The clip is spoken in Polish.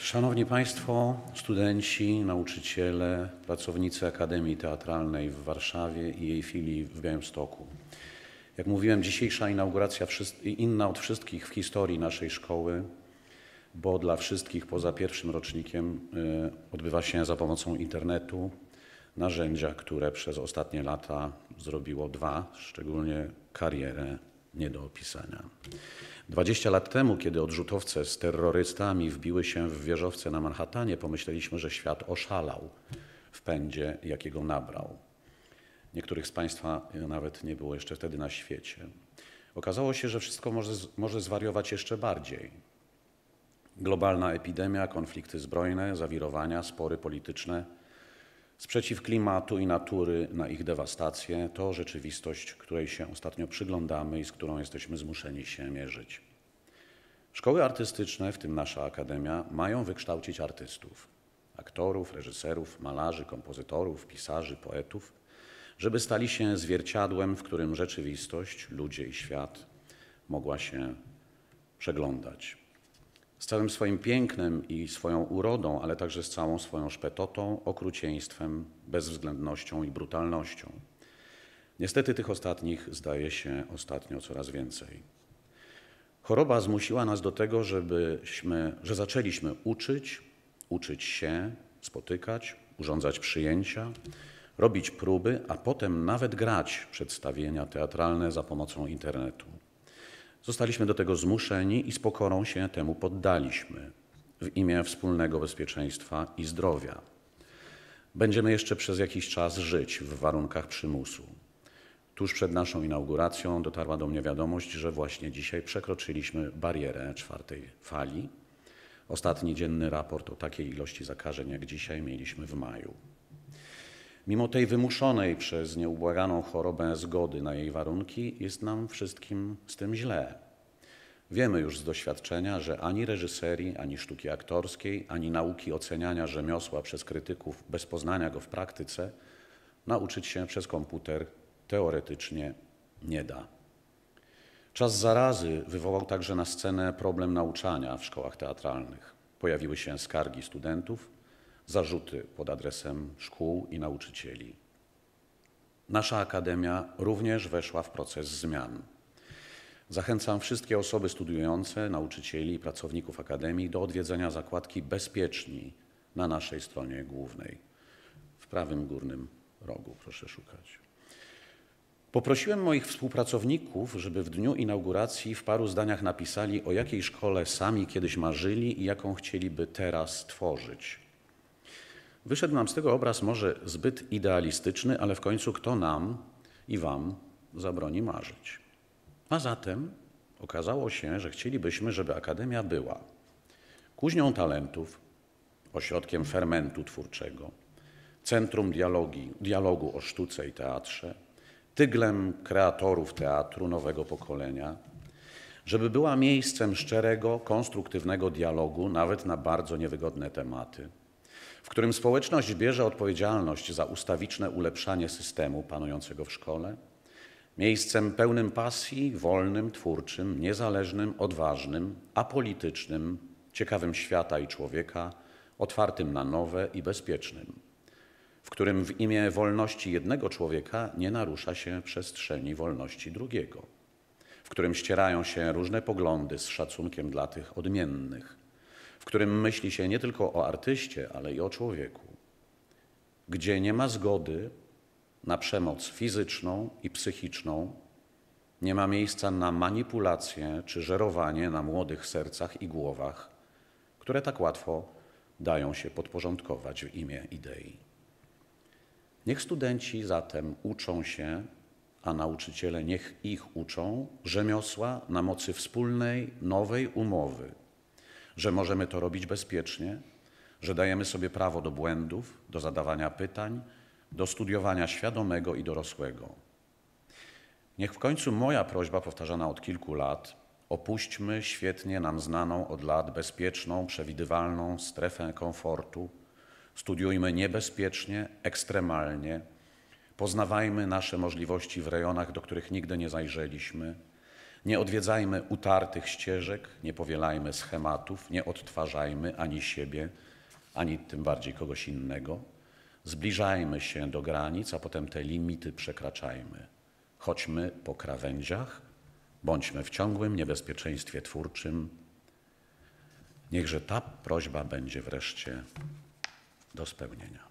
Szanowni Państwo, studenci, nauczyciele, pracownicy Akademii Teatralnej w Warszawie i jej filii w Białymstoku. Jak mówiłem, dzisiejsza inauguracja inna od wszystkich w historii naszej szkoły, bo dla wszystkich poza pierwszym rocznikiem e, odbywa się za pomocą internetu, narzędzia, które przez ostatnie lata zrobiło dwa, szczególnie karierę nie do opisania. 20 lat temu, kiedy odrzutowce z terrorystami wbiły się w wieżowce na Manhattanie, pomyśleliśmy, że świat oszalał w pędzie, jakiego nabrał. Niektórych z Państwa nawet nie było jeszcze wtedy na świecie. Okazało się, że wszystko może, może zwariować jeszcze bardziej. Globalna epidemia, konflikty zbrojne, zawirowania, spory polityczne – Sprzeciw klimatu i natury na ich dewastację to rzeczywistość, której się ostatnio przyglądamy i z którą jesteśmy zmuszeni się mierzyć. Szkoły artystyczne, w tym nasza akademia, mają wykształcić artystów aktorów, reżyserów, malarzy, kompozytorów, pisarzy, poetów żeby stali się zwierciadłem, w którym rzeczywistość, ludzie i świat mogła się przeglądać. Z całym swoim pięknem i swoją urodą, ale także z całą swoją szpetotą, okrucieństwem, bezwzględnością i brutalnością. Niestety tych ostatnich zdaje się ostatnio coraz więcej. Choroba zmusiła nas do tego, żebyśmy, że zaczęliśmy uczyć, uczyć się, spotykać, urządzać przyjęcia, robić próby, a potem nawet grać przedstawienia teatralne za pomocą internetu. Zostaliśmy do tego zmuszeni i z pokorą się temu poddaliśmy w imię wspólnego bezpieczeństwa i zdrowia. Będziemy jeszcze przez jakiś czas żyć w warunkach przymusu. Tuż przed naszą inauguracją dotarła do mnie wiadomość, że właśnie dzisiaj przekroczyliśmy barierę czwartej fali. Ostatni dzienny raport o takiej ilości zakażeń jak dzisiaj mieliśmy w maju. Mimo tej wymuszonej przez nieubłaganą chorobę zgody na jej warunki, jest nam wszystkim z tym źle. Wiemy już z doświadczenia, że ani reżyserii, ani sztuki aktorskiej, ani nauki oceniania rzemiosła przez krytyków bez poznania go w praktyce, nauczyć się przez komputer teoretycznie nie da. Czas zarazy wywołał także na scenę problem nauczania w szkołach teatralnych. Pojawiły się skargi studentów, zarzuty pod adresem szkół i nauczycieli. Nasza Akademia również weszła w proces zmian. Zachęcam wszystkie osoby studiujące, nauczycieli i pracowników Akademii do odwiedzenia zakładki Bezpieczni na naszej stronie głównej. W prawym górnym rogu proszę szukać. Poprosiłem moich współpracowników, żeby w dniu inauguracji w paru zdaniach napisali, o jakiej szkole sami kiedyś marzyli i jaką chcieliby teraz tworzyć. Wyszedł nam z tego obraz może zbyt idealistyczny, ale w końcu kto nam i wam zabroni marzyć? A zatem okazało się, że chcielibyśmy, żeby Akademia była kuźnią talentów, ośrodkiem fermentu twórczego, centrum dialogi, dialogu o sztuce i teatrze, tyglem kreatorów teatru nowego pokolenia, żeby była miejscem szczerego, konstruktywnego dialogu, nawet na bardzo niewygodne tematy – w którym społeczność bierze odpowiedzialność za ustawiczne ulepszanie systemu panującego w szkole, miejscem pełnym pasji, wolnym, twórczym, niezależnym, odważnym, apolitycznym, ciekawym świata i człowieka, otwartym na nowe i bezpiecznym, w którym w imię wolności jednego człowieka nie narusza się przestrzeni wolności drugiego, w którym ścierają się różne poglądy z szacunkiem dla tych odmiennych, którym myśli się nie tylko o artyście, ale i o człowieku, gdzie nie ma zgody na przemoc fizyczną i psychiczną, nie ma miejsca na manipulację czy żerowanie na młodych sercach i głowach, które tak łatwo dają się podporządkować w imię idei. Niech studenci zatem uczą się, a nauczyciele niech ich uczą rzemiosła na mocy wspólnej, nowej umowy że możemy to robić bezpiecznie, że dajemy sobie prawo do błędów, do zadawania pytań, do studiowania świadomego i dorosłego. Niech w końcu moja prośba, powtarzana od kilku lat, opuśćmy świetnie nam znaną od lat bezpieczną, przewidywalną strefę komfortu, studiujmy niebezpiecznie, ekstremalnie, poznawajmy nasze możliwości w rejonach, do których nigdy nie zajrzeliśmy nie odwiedzajmy utartych ścieżek, nie powielajmy schematów, nie odtwarzajmy ani siebie, ani tym bardziej kogoś innego. Zbliżajmy się do granic, a potem te limity przekraczajmy. Chodźmy po krawędziach, bądźmy w ciągłym niebezpieczeństwie twórczym. Niechże ta prośba będzie wreszcie do spełnienia.